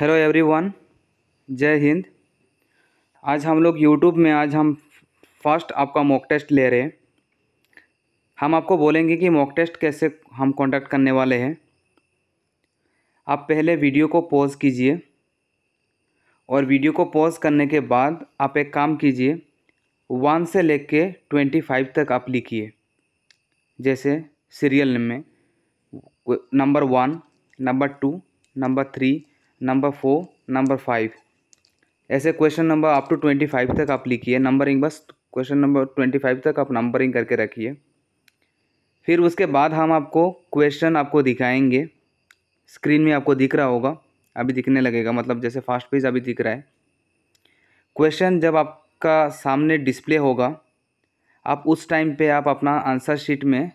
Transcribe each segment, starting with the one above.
hello everyone जय हिंद आज हम लोग यूट्यूब में आज हम फर्स्ट आपका मॉक टेस्ट ले रहे हैं हम आपको बोलेंगे कि मॉक टेस्ट कैसे हम कॉन्टैक्ट करने वाले हैं आप पहले वीडियो को पॉज कीजिए और वीडियो को पॉज करने के बाद आप एक काम कीजिए वन से कर ट्वेंटी फाइव तक आप लिखिए जैसे सीरियल में number one number two number three number four number five ऐसे question number up to twenty five तक आप लिखिए नंबरिंग बस क्वेश्चन नंबर ट्वेंटी फाइव तक आप नंबरिंग करके रखिए फिर उसके बाद हम आपको क्वेश्चन आपको दिखाएंगे स्क्रीन में आपको दिख रहा होगा अभी दिखने लगेगा मतलब जैसे फास्ट पेज अभी दिख रहा है क्वेश्चन जब आपका सामने डिस्प्ले होगा आप उस टाइम पे आप अपना आंसर शीट में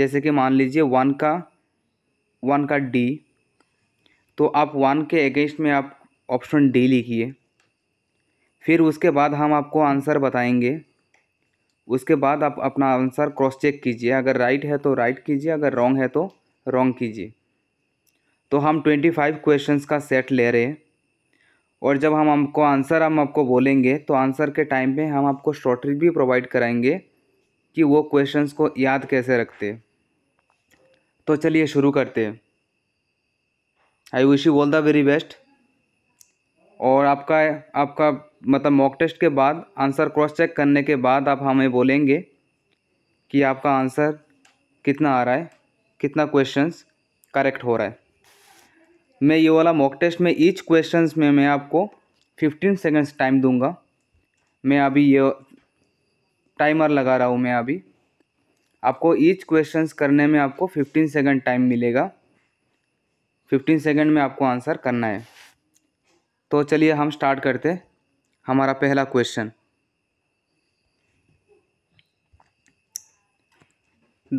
जैसे कि मान लीजिए वन का वन का डी तो आप वन के अगेंस्ट में आप ऑप्शन डी लिखिए फिर उसके बाद हम आपको आंसर बताएंगे उसके बाद आप अपना आंसर क्रॉस चेक कीजिए अगर राइट है तो राइट कीजिए अगर रॉन्ग है तो रॉन्ग कीजिए तो हम ट्वेंटी फाइव क्वेश्चन का सेट ले रहे हैं और जब हम आपको आंसर हम आपको बोलेंगे तो आंसर के टाइम पे हम आपको शॉर्ट भी प्रोवाइड कराएंगे कि वो क्वेश्चंस को याद कैसे रखते तो चलिए शुरू करते हैं I wish you all the very best और आपका आपका मतलब मॉक टेस्ट के बाद आंसर क्रॉस चेक करने के बाद आप हमें बोलेंगे कि आपका आंसर कितना आ रहा है कितना क्वेश्चंस करेक्ट हो रहा है मैं ये वाला मॉक टेस्ट में ईच क्वेश्चंस में मैं आपको फिफ्टीन सेकेंड्स टाइम दूंगा मैं अभी ये टाइमर लगा रहा हूँ मैं अभी आपको ईच क्वेश्चंस करने में आपको फिफ्टीन सेकेंड टाइम मिलेगा फिफ्टीन सेकेंड में आपको आंसर करना है तो चलिए हम स्टार्ट करते हमारा पहला question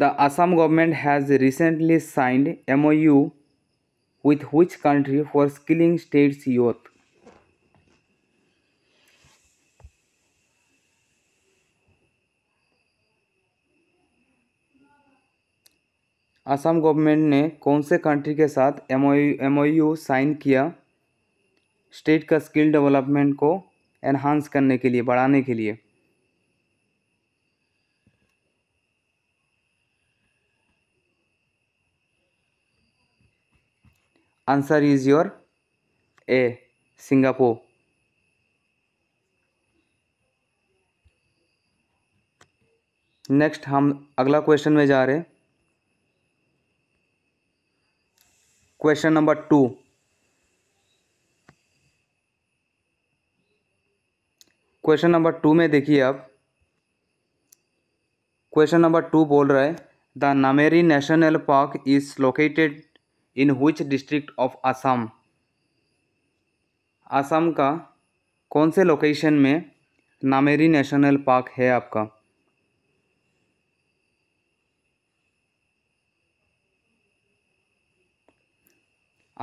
the Assam government has recently signed M O U with which country for skilling states youth Assam government ने कौन से कंट्री के साथ एम ओ साइन किया स्टेट का स्किल डेवलपमेंट को एनहांस करने के लिए बढ़ाने के लिए answer is your A Singapore next हम अगला क्वेश्चन में जा रहे हैं question number two question number two में देखिए आप क्वेश्चन नंबर टू बोल रहा है the Nameri national park is located in which district of Assam Assam का कौन से लोकेशन में नामेरी नेशनल पार्क है आपका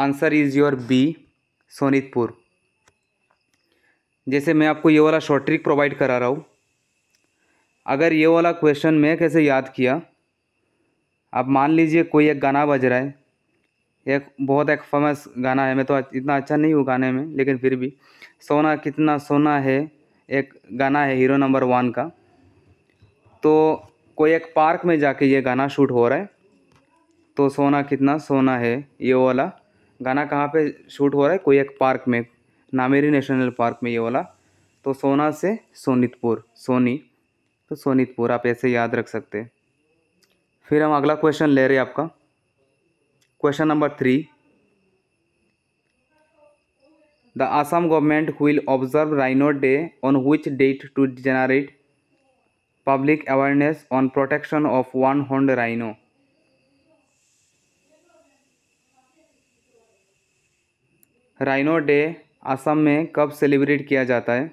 answer is your B Sonitpur जैसे मैं आपको ये वाला शॉर्ट ट्रिक प्रोवाइड करा रहा हूँ अगर ये वाला क्वेश्चन मैं कैसे याद किया आप मान लीजिए कोई एक गाना बज रहा है एक बहुत एक फेमस गाना है मैं तो इतना अच्छा नहीं हूँ गाने में लेकिन फिर भी सोना कितना सोना है एक गाना है हीरो नंबर वन का तो कोई एक पार्क में जाके ये गाना शूट हो रहा है तो सोना कितना सोना है ये वाला गाना कहाँ पे शूट हो रहा है कोई एक पार्क में नामेरी नेशनल पार्क में ये वाला तो सोना से सोनितपुर सोनी तो सोनितपुर आप ऐसे याद रख सकते हैं फिर हम अगला क्वेश्चन ले रहे हैं आपका question number three the Assam government will observe rhino day on which date to generate public awareness on protection of one horned rhino rhino day Assam में कब सेलिब्रेट किया जाता है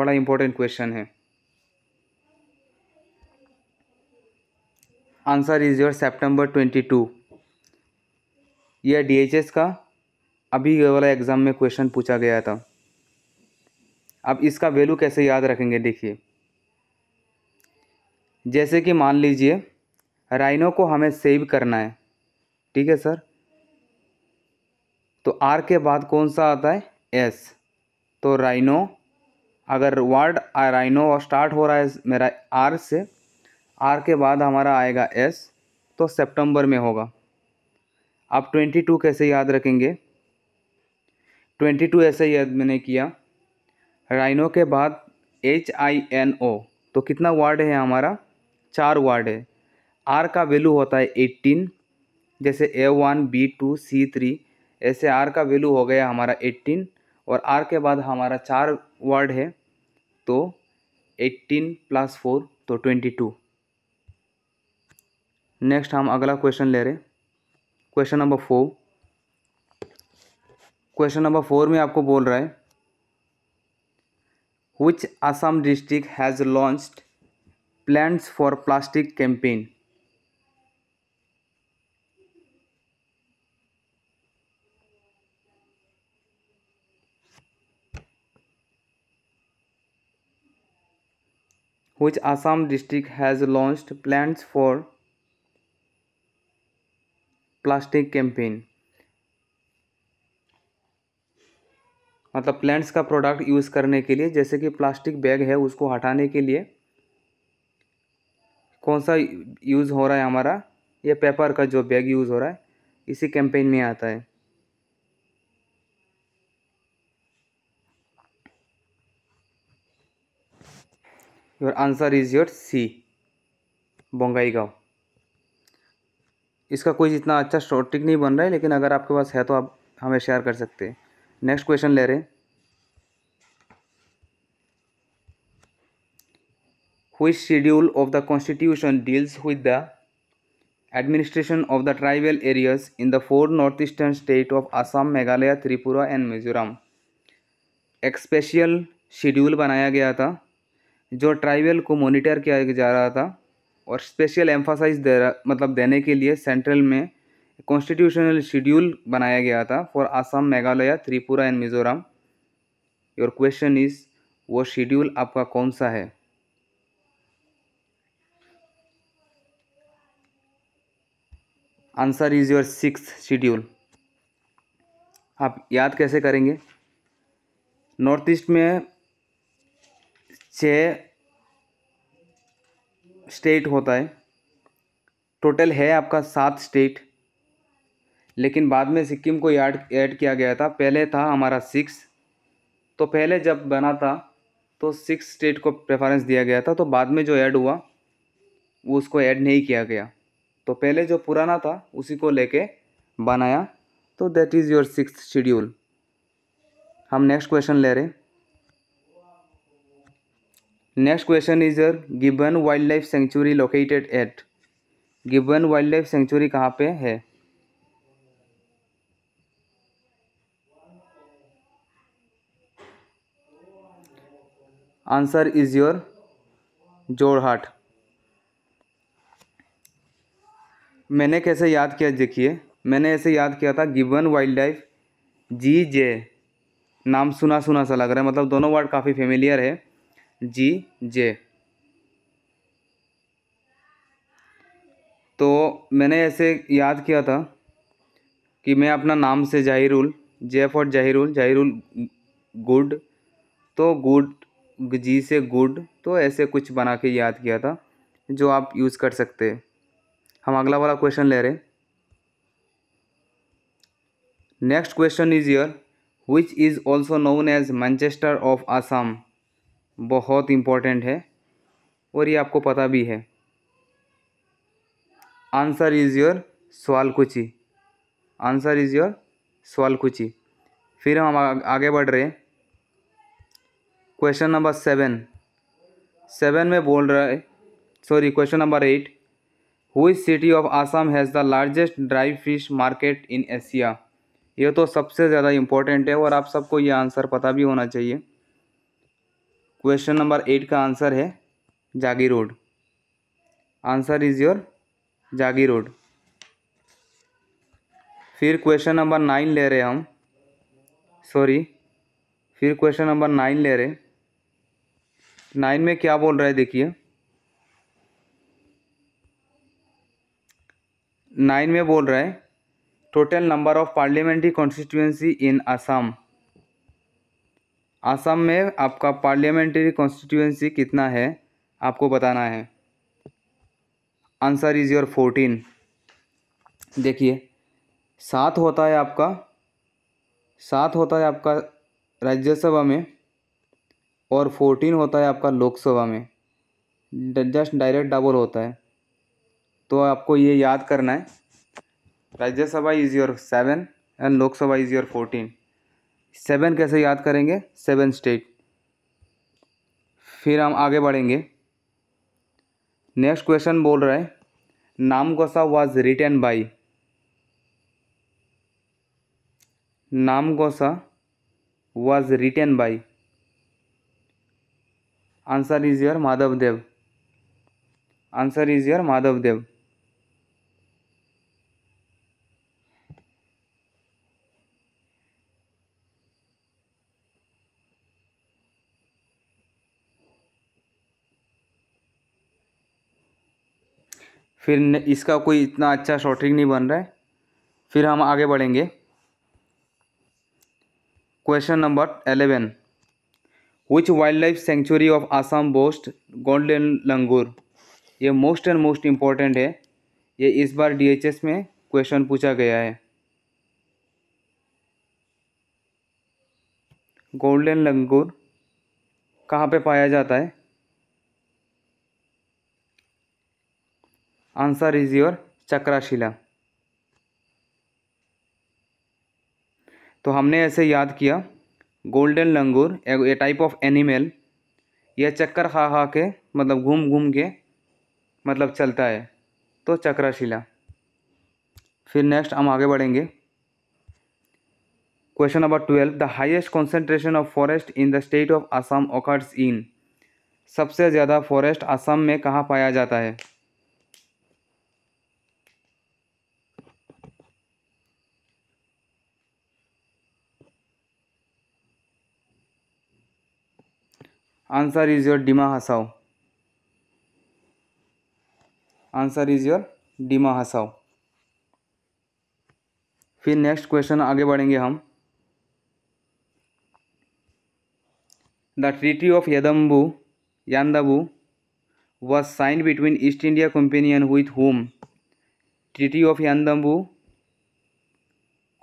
बड़ा इम्पोर्टेंट क्वेश्चन है answer is your September twenty two यह DHS का अभी वाला एग्ज़ाम में क्वेश्चन पूछा गया था अब इसका वैल्यू कैसे याद रखेंगे देखिए जैसे कि मान लीजिए राइनो को हमें सेव करना है ठीक है सर तो आर के बाद कौन सा आता है एस तो राइनो अगर वर्ड राइनो स्टार्ट हो रहा है मेरा आर से आर के बाद हमारा आएगा एस तो सितंबर में होगा आप ट्वेंटी टू कैसे याद रखेंगे ट्वेंटी टू ऐसे याद मैंने किया राइनो के बाद एच आई एन ओ तो कितना वार्ड है हमारा चार वार्ड है आर का वैल्यू होता है एट्टीन जैसे A one B two C three ऐसे आर का वैल्यू हो गया हमारा एट्टीन और आर के बाद हमारा चार वर्ड है तो एट्टीन प्लस फोर तो ट्वेंटी टू नेक्स्ट हम अगला क्वेश्चन ले रहे question number four question number four में आपको बोल रहा है which Assam district has launch plans for plastic campaign which Assam district has launched plans for plastic campaign मतलब प्लांट्स का प्रोडक्ट यूज़ करने के लिए जैसे कि प्लास्टिक बैग है उसको हटाने के लिए कौन सा यूज़ हो रहा है हमारा ये पेपर का जो बैग यूज़ हो रहा है इसी कैंपेन में आता है your answer is is C C, गाँव इसका कोई इतना अच्छा शॉर्टिक नहीं बन रहा है लेकिन अगर आपके पास है तो आप हमें शेयर कर सकते हैं नेक्स्ट क्वेश्चन ले रहे which schedule of the constitution deals with the administration of the tribal areas in the four north eastern state of Assam Meghalaya Tripura and Mizoram एक स्पेशल शेड्यूल बनाया गया था जो ट्राइबल को मॉनिटर किया जा रहा था और स्पेशल एम्फोसाइज दे मतलब देने के लिए सेंट्रल में कॉन्स्टिट्यूशनल शेड्यूल बनाया गया था for Assam Meghalaya Tripura and Mizoram your question is वो शेड्यूल आपका कौन सा है answer is your six schedule आप याद कैसे करेंगे नॉर्थ ईस्ट में छः स्टेट होता है टोटल है आपका सात स्टेट लेकिन बाद में सिक्किम को ऐड ऐड किया गया था पहले था हमारा सिक्स तो पहले जब बना था तो सिक्स स्टेट को प्रेफरेंस दिया गया था तो बाद में जो ऐड हुआ वो उसको ऐड नहीं किया गया तो पहले जो पुराना था उसी को लेके बनाया तो that is your six schedule हम नेक्स्ट क्वेश्चन ले रहे हैं next question is question Gibbon wildlife sanctuary located at Gibbon wildlife sanctuary कहाँ पे है आंसर इज योर जोड़हाट मैंने कैसे याद किया देखिए मैंने ऐसे याद किया था Gibbon wildlife G J नाम सुना सुना सा लग रहा है मतलब दोनों वर्ड काफ़ी फेमिलियर है जी जे तो मैंने ऐसे याद किया था कि मैं अपना नाम से Jahirul J for Jahirul Jahirul good तो गुड जी से गुड तो ऐसे कुछ बना के याद किया था जो आप यूज़ कर सकते हैं हम अगला वाला क्वेश्चन ले रहे next question is your which is also known as Manchester of Assam बहुत इम्पॉर्टेंट है और ये आपको पता भी है आंसर इज़ योर सवाल कुची आंसर इज़ योर सवाल कुची फिर हम आगे बढ़ रहे हैं क्वेश्चन नंबर सेवन सेवन में बोल रहा है sorry question number eight which city of Assam has the largest dry fish market in Asia ये तो सबसे ज़्यादा इम्पोर्टेंट है और आप सबको ये आंसर पता भी होना चाहिए क्वेश्चन नंबर एट का आंसर है Jagiroad answer is your Jagiroad फिर क्वेश्चन नंबर नाइन ले रहे हम सॉरी फिर क्वेश्चन नंबर नाइन ले रहे नाइन में क्या बोल रहा है देखिए नाइन में बोल रहा है total number of parliamentary constituency in Assam Assam में आपका पार्लियामेंट्री कॉन्स्टिट्यूंसी कितना है आपको बताना है आंसर इज़ योर फोर्टीन देखिए सात होता है आपका सात होता है आपका राज्यसभा में और फोर्टीन होता है आपका लोकसभा में जस्ट डायरेक्ट डबल होता है तो आपको ये याद करना है Rajya Sabha is your seven and Lok Sabha is your fourteen seven कैसे याद करेंगे सेवन स्टेट फिर हम आगे बढ़ेंगे नेक्स्ट क्वेश्चन बोल रहा है नाम कोसा वॉज रिटर्न बाई नाम कोसा was return by answer is your Madhav Dev answer is your Madhav Dev फिर इसका कोई इतना अच्छा शॉर्टिंग नहीं बन रहा है फिर हम आगे बढ़ेंगे question number eleven which wildlife sanctuary of Assam boast golden langur ये मोस्ट एंड मोस्ट इम्पॉर्टेंट है ये इस बार डीएचएस में क्वेश्चन पूछा गया है गोल्डन लंगूर कहाँ पे पाया जाता है आंसर इज़ योर चक्राशिला तो हमने ऐसे याद किया golden langur a type of animal यह चक्कर खा खा के मतलब घूम घूम के मतलब चलता है तो चक्राशिला फिर नेक्स्ट हम आगे बढ़ेंगे question number twelve the highest concentration of forest in the state of Assam occurs इन सबसे ज़्यादा फॉरेस्ट असम में कहाँ पाया जाता है answer is your डिमा हसाओ answer is your डीमा हसाओ फिर नेक्स्ट क्वेश्चन आगे बढ़ेंगे हम the treaty of यदम्बू यादबू was sign between east India company and with home treaty of यादम्बू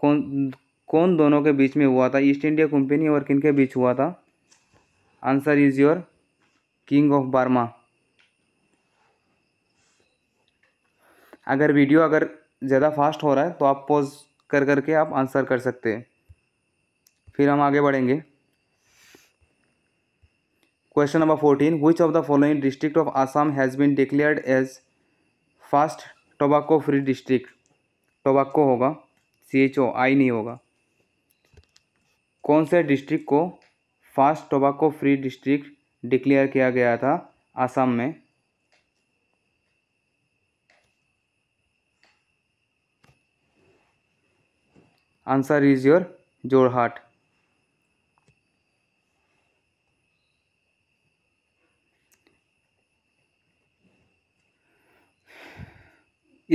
कौन कौन दोनों के बीच में हुआ था ईस्ट इंडिया कंपनी और किन के बीच हुआ था answer is your king of Burma अगर वीडियो अगर ज़्यादा फास्ट हो रहा है तो आप पॉज कर करके आप आंसर कर सकते हैं फिर हम आगे बढ़ेंगे question number fourteen which of the following district of Assam has been declared as fast tobacco free district tobacco होगा सी एच ओ आई नहीं होगा कौन से डिस्ट्रिक्ट को fast tobacco free district declare किया गया था आसाम में आंसर इज योर जोरहाट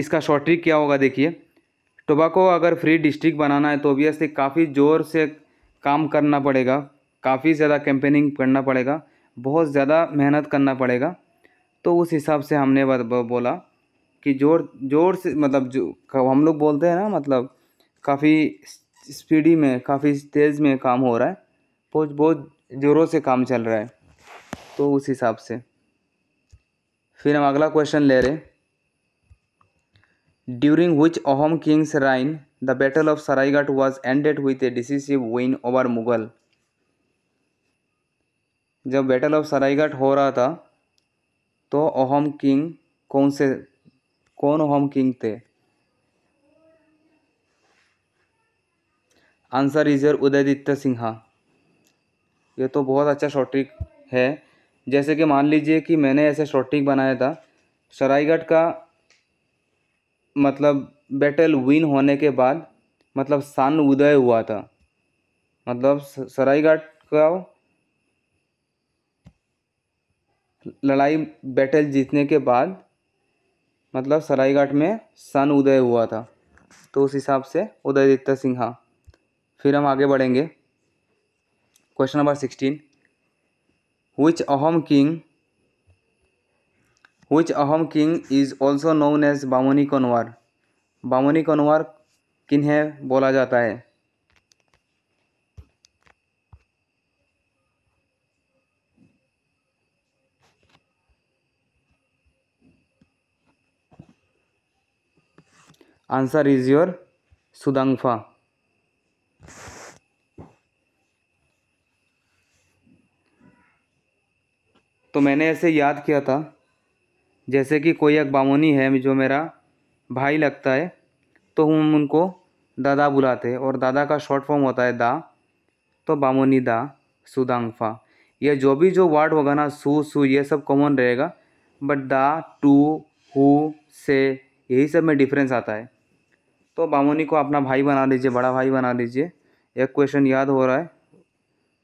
इसका शॉर्ट ट्रिक क्या होगा देखिए टोबाको अगर फ्री डिस्ट्रिक्ट बनाना है तो ऑब्वियसली काफ़ी ज़ोर से काम करना पड़ेगा काफ़ी ज़्यादा कैंपेनिंग करना पड़ेगा बहुत ज़्यादा मेहनत करना पड़ेगा तो उस हिसाब से हमने बोला कि जोर जोर से मतलब जो हम लोग बोलते हैं ना मतलब काफ़ी स्पीडी में काफ़ी तेज़ में काम हो रहा है बहुत बहुत ज़ोरों से काम चल रहा है तो उस हिसाब से फिर हम अगला क्वेश्चन ले रहे during which Ahom king's reign the battle of Saraighat was ended with a decisive win over Mughal जब बैटल ऑफ सरायघाट हो रहा था तो ओहम किंग कौन से कौन ओहम किंग थे answer is your Udayaditya Singha ये तो बहुत अच्छा शॉर्ट ट्रिक है जैसे कि मान लीजिए कि मैंने ऐसे शॉर्ट ट्रिक बनाया था सरायगढ़ का मतलब बैटल विन होने के बाद मतलब सन उदय हुआ था मतलब सरायगढ़ का लड़ाई बैटल जीतने के बाद मतलब सरायघाट में सन उदय हुआ था तो उस हिसाब से उदयदित्य हाँ फिर हम आगे बढ़ेंगे question number sixteen which Ahom king which Ahom king is also known as Bamoni Konwar Bamoni Konwar किन्हें बोला जाता है आंसर इज योर सुदंगफा तो मैंने ऐसे याद किया था जैसे कि कोई एक बामोनी है जो मेरा भाई लगता है तो हम उनको दादा बुलाते हैं और दादा का शॉर्ट फॉर्म होता है दा तो बामोनी दा सुदांगफा ये जो भी जो वर्ड होगा ना सु सु ये सब कॉमन रहेगा बट दा टू हु से यही सब में डिफरेंस आता है तो बामोनी को अपना भाई बना लीजिए बड़ा भाई बना लीजिए एक क्वेश्चन याद हो रहा है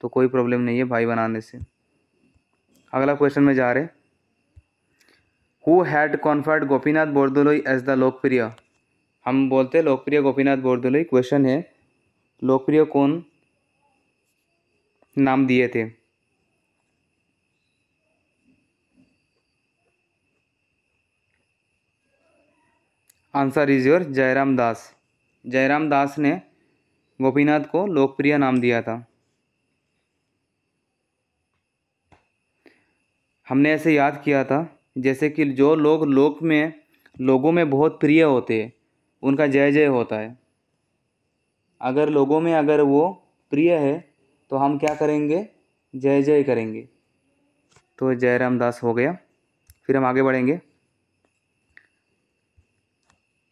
तो कोई प्रॉब्लम नहीं है भाई बनाने से अगला क्वेश्चन में जा रहे who had conferred Gopinath Bordoloi as the लोकप्रिय हम बोलते हैं लोकप्रिय गोपीनाथ बोरदोलोई क्वेश्चन है लोकप्रिय कौन नाम दिए थे answer is your Jairam Das Jairam Das ने गोपीनाथ को लोकप्रिय नाम दिया था हमने ऐसे याद किया था जैसे कि जो लोग लोक में लोगों में बहुत प्रिय होते हैं उनका जय जय होता है अगर लोगों में अगर वो प्रिय है तो हम क्या करेंगे जय जय करेंगे तो जयराम दास हो गया फिर हम आगे बढ़ेंगे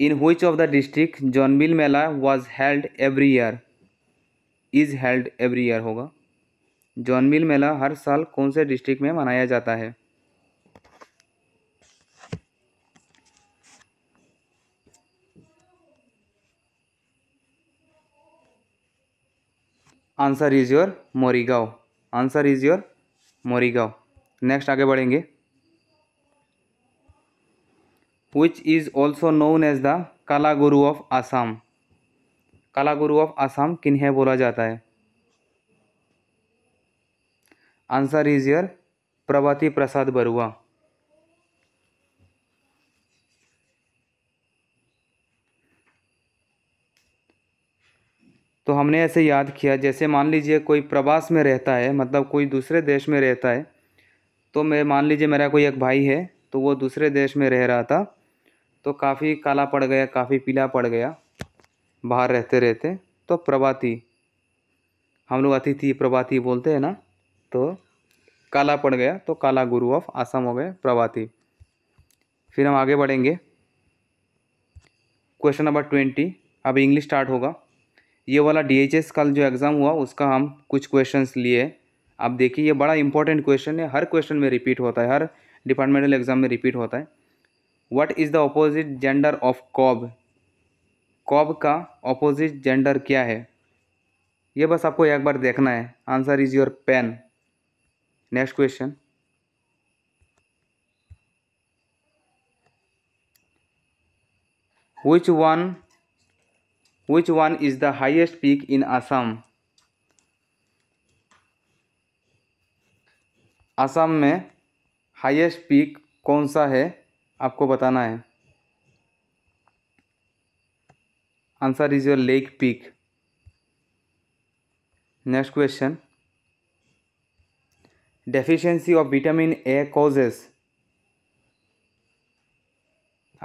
in which of the district Jonbeel Mela was held every year is held every year होगा जॉनबिल मेला हर साल कौन से डिस्ट्रिक्ट में मनाया जाता है answer is your Morigaon answer is your Morigaon next आगे बढ़ेंगे which is also known as the Kala Guru of Assam कला गुरु ऑफ आसाम किन्हें बोला जाता है answer is your Prabhati Prasad Barua तो हमने ऐसे याद किया जैसे मान लीजिए कोई प्रवास में रहता है मतलब कोई दूसरे देश में रहता है तो मैं मान लीजिए मेरा कोई एक भाई है तो वो दूसरे देश में रह रहा था तो काफ़ी काला पड़ गया काफ़ी पीला पड़ गया बाहर रहते रहते तो प्रभाती हम लोग अतिथि प्रभाती बोलते हैं ना तो काला पड़ गया तो काला गुरु ऑफ आसम हो गए प्रभाती फिर हम आगे बढ़ेंगे क्वेश्चन नंबर ट्वेंटी अब इंग्लिश स्टार्ट होगा ये वाला डीएचएस का जो एग्ज़ाम हुआ उसका हम कुछ क्वेश्चंस लिए आप देखिए ये बड़ा इंपॉर्टेंट क्वेश्चन है हर क्वेश्चन में रिपीट होता है हर डिपार्टमेंटल एग्ज़ाम में रिपीट होता है what is the opposite gender of cob cob का ऑपोजिट जेंडर क्या है ये बस आपको एक बार देखना है answer is your pen next question which one which one is the highest peak in Assam Assam में हाइएस्ट पीक कौन सा है आपको बताना है answer is your lake peak next question deficiency of vitamin A causes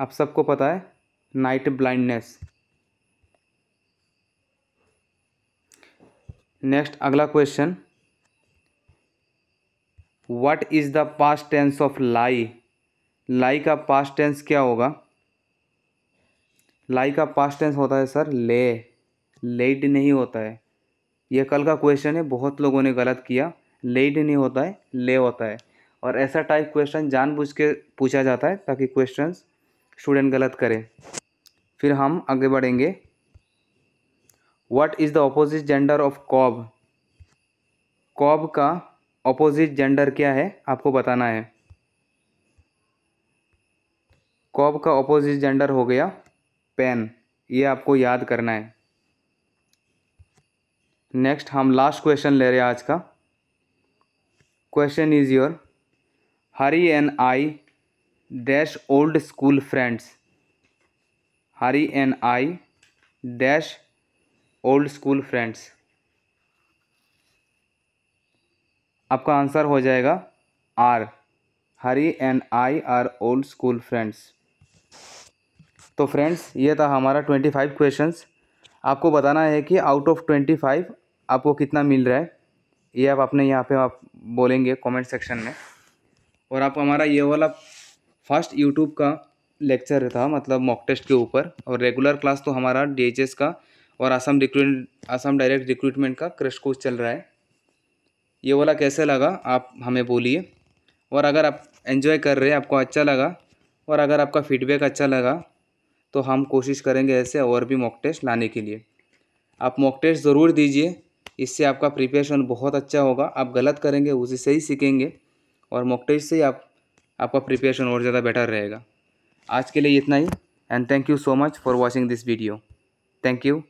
आप सबको पता है नाइट ब्लाइंडनेस नेक्स्ट अगला question what is the past tense of lie lie का पास्ट टेंस क्या होगा लाई का पास्ट टेंस होता है सर ले लेट नहीं होता है यह कल का क्वेश्चन है बहुत लोगों ने गलत किया लेट नहीं होता है ले होता है और ऐसा टाइप क्वेश्चन जानबूझ के पूछा जाता है ताकि क्वेश्चन स्टूडेंट गलत करें फिर हम आगे बढ़ेंगे what is the opposite gender of cob cob का ऑपोजिट जेंडर क्या है आपको बताना है कॉब का ऑपोजिट जेंडर हो गया पेन ये आपको याद करना है नेक्स्ट हम लास्ट क्वेश्चन ले रहे हैं आज का question is your Hari N I dash old school friends Hari N I dash old school friends आपका आंसर हो जाएगा R Hari N I R old school friends तो फ्रेंड्स ये था हमारा ट्वेंटी फाइव क्वेश्चन आपको बताना है कि आउट ऑफ ट्वेंटी फाइव आपको कितना मिल रहा है ये आप अपने यहाँ पे आप बोलेंगे कमेंट सेक्शन में और आप हमारा ये वाला फर्स्ट यूट्यूब का लेक्चर था मतलब मॉक टेस्ट के ऊपर और रेगुलर क्लास तो हमारा डी का और Assam recruit Assam direct recruitment का क्रश कोर्स चल रहा है ये वाला कैसे लगा आप हमें बोलिए और अगर आप एंजॉय कर रहे हैं आपको अच्छा लगा और अगर आपका फीडबैक अच्छा लगा तो हम कोशिश करेंगे ऐसे और भी मॉक टेस्ट लाने के लिए आप मॉक टेस्ट ज़रूर दीजिए इससे आपका प्रिपरेशन बहुत अच्छा होगा आप गलत करेंगे उसी से ही सीखेंगे और मॉक टेस्ट से ही आप आपका प्रिपरेशन और ज़्यादा बेटर रहेगा आज के लिए इतना ही and thank you so much for watching this video thank you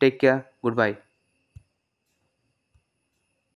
take care good bye